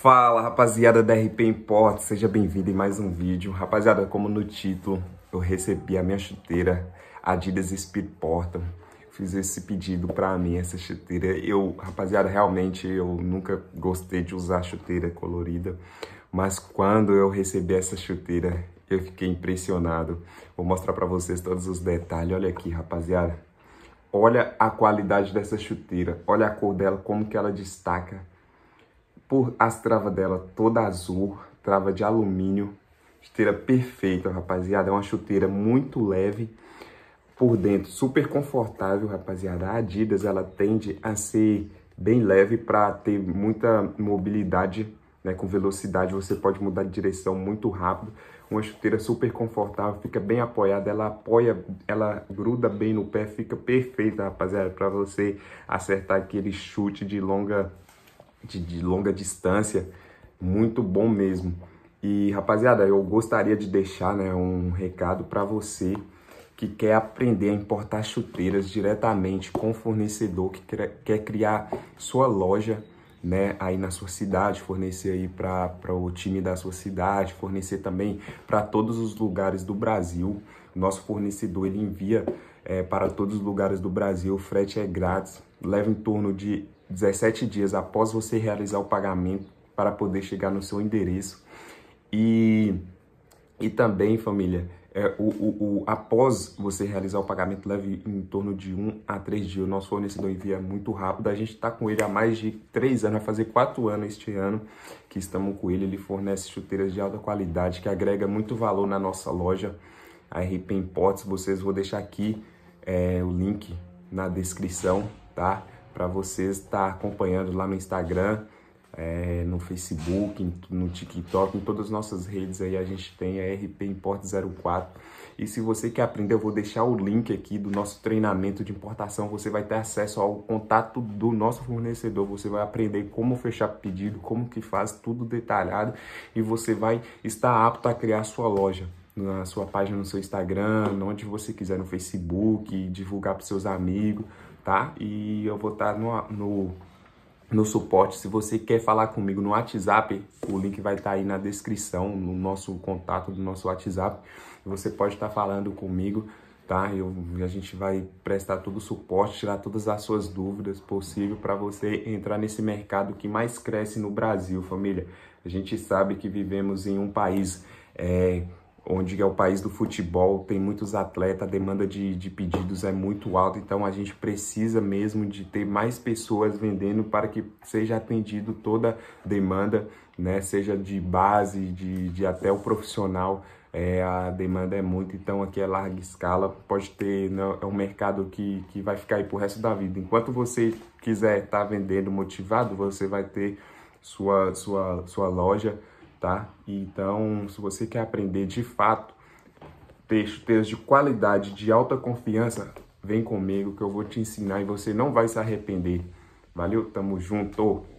Fala rapaziada da RP Import, seja bem-vindo em mais um vídeo. Rapaziada, como no título, eu recebi a minha chuteira Adidas Speed Porta. Fiz esse pedido pra mim, essa chuteira. Eu, rapaziada, realmente eu nunca gostei de usar chuteira colorida, mas quando eu recebi essa chuteira, eu fiquei impressionado. Vou mostrar pra vocês todos os detalhes. Olha aqui, rapaziada. Olha a qualidade dessa chuteira, olha a cor dela, como que ela destaca por as travas dela toda azul, trava de alumínio, chuteira perfeita, rapaziada. É uma chuteira muito leve por dentro, super confortável, rapaziada. A Adidas, ela tende a ser bem leve para ter muita mobilidade, né? Com velocidade, você pode mudar de direção muito rápido. Uma chuteira super confortável, fica bem apoiada, ela apoia, ela gruda bem no pé, fica perfeita, rapaziada, para você acertar aquele chute de longa de, de longa distância, muito bom mesmo. E rapaziada, eu gostaria de deixar né, um recado para você que quer aprender a importar chuteiras diretamente com o fornecedor, que quer criar sua loja né, aí na sua cidade, fornecer aí para o time da sua cidade, fornecer também para todos os lugares do Brasil. Nosso fornecedor ele envia é, para todos os lugares do Brasil, o frete é grátis, leva em torno de 17 dias após você realizar o pagamento para poder chegar no seu endereço. E, e também, família, é, o, o, o, após você realizar o pagamento, leve em torno de um a três dias. O nosso fornecedor envia muito rápido. A gente está com ele há mais de três anos, vai fazer quatro anos este ano que estamos com ele. Ele fornece chuteiras de alta qualidade, que agrega muito valor na nossa loja, a RP Imports. Vocês vou deixar aqui é, o link na descrição, tá? para você estar tá acompanhando lá no Instagram, é, no Facebook, no TikTok, em todas as nossas redes aí a gente tem a é RP Import 04. E se você quer aprender, eu vou deixar o link aqui do nosso treinamento de importação. Você vai ter acesso ao contato do nosso fornecedor. Você vai aprender como fechar pedido, como que faz, tudo detalhado. E você vai estar apto a criar sua loja na sua página no seu Instagram, onde você quiser, no Facebook, divulgar para seus amigos, tá? E eu vou estar tá no, no, no suporte. Se você quer falar comigo no WhatsApp, o link vai estar tá aí na descrição, no nosso contato do nosso WhatsApp. Você pode estar tá falando comigo, tá? Eu, a gente vai prestar todo o suporte, tirar todas as suas dúvidas possível para você entrar nesse mercado que mais cresce no Brasil, família. A gente sabe que vivemos em um país é, onde é o país do futebol, tem muitos atletas, a demanda de, de pedidos é muito alta, então a gente precisa mesmo de ter mais pessoas vendendo para que seja atendido toda demanda, né? seja de base, de, de até o profissional, é, a demanda é muito, então aqui é larga escala, pode ter, né, é um mercado que, que vai ficar aí pro resto da vida. Enquanto você quiser estar tá vendendo motivado, você vai ter sua, sua, sua loja, tá? Então, se você quer aprender de fato textos, de qualidade, de alta confiança, vem comigo que eu vou te ensinar e você não vai se arrepender. Valeu, tamo junto!